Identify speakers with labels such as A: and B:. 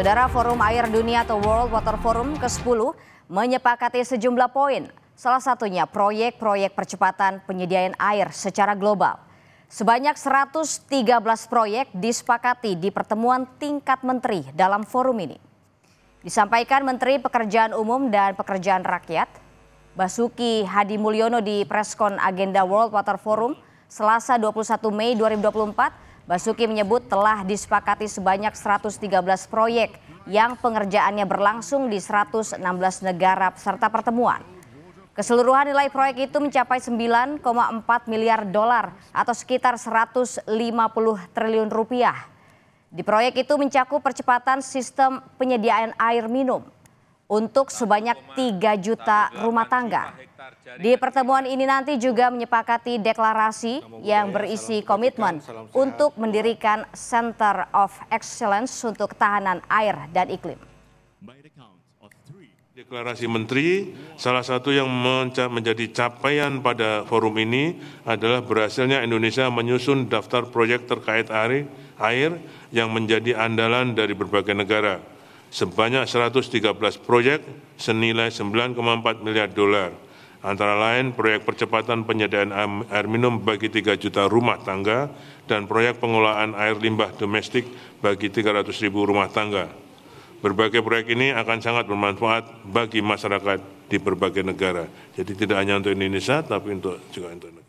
A: Saudara Forum Air Dunia atau World Water Forum ke-10 menyepakati sejumlah poin. Salah satunya proyek-proyek percepatan penyediaan air secara global. Sebanyak 113 proyek disepakati di pertemuan tingkat menteri dalam forum ini. Disampaikan Menteri Pekerjaan Umum dan Pekerjaan Rakyat, Basuki Hadi Mulyono di Preskon Agenda World Water Forum Selasa 21 Mei 2024 Basuki menyebut telah disepakati sebanyak 113 proyek yang pengerjaannya berlangsung di 116 negara serta pertemuan. Keseluruhan nilai proyek itu mencapai 9,4 miliar dolar atau sekitar 150 triliun rupiah. Di proyek itu mencakup percepatan sistem penyediaan air minum, untuk sebanyak 3 juta rumah tangga. Di pertemuan ini nanti juga menyepakati deklarasi yang berisi komitmen untuk mendirikan Center of Excellence untuk ketahanan air dan iklim.
B: Deklarasi Menteri, salah satu yang menjadi capaian pada forum ini adalah berhasilnya Indonesia menyusun daftar proyek terkait air, air yang menjadi andalan dari berbagai negara sebanyak 113 proyek senilai 9,4 miliar dolar, antara lain proyek percepatan penyediaan air minum bagi 3 juta rumah tangga dan proyek pengolahan air limbah domestik bagi 300 ribu rumah tangga. Berbagai proyek ini akan sangat bermanfaat bagi masyarakat di berbagai negara. Jadi tidak hanya untuk Indonesia, tapi untuk juga untuk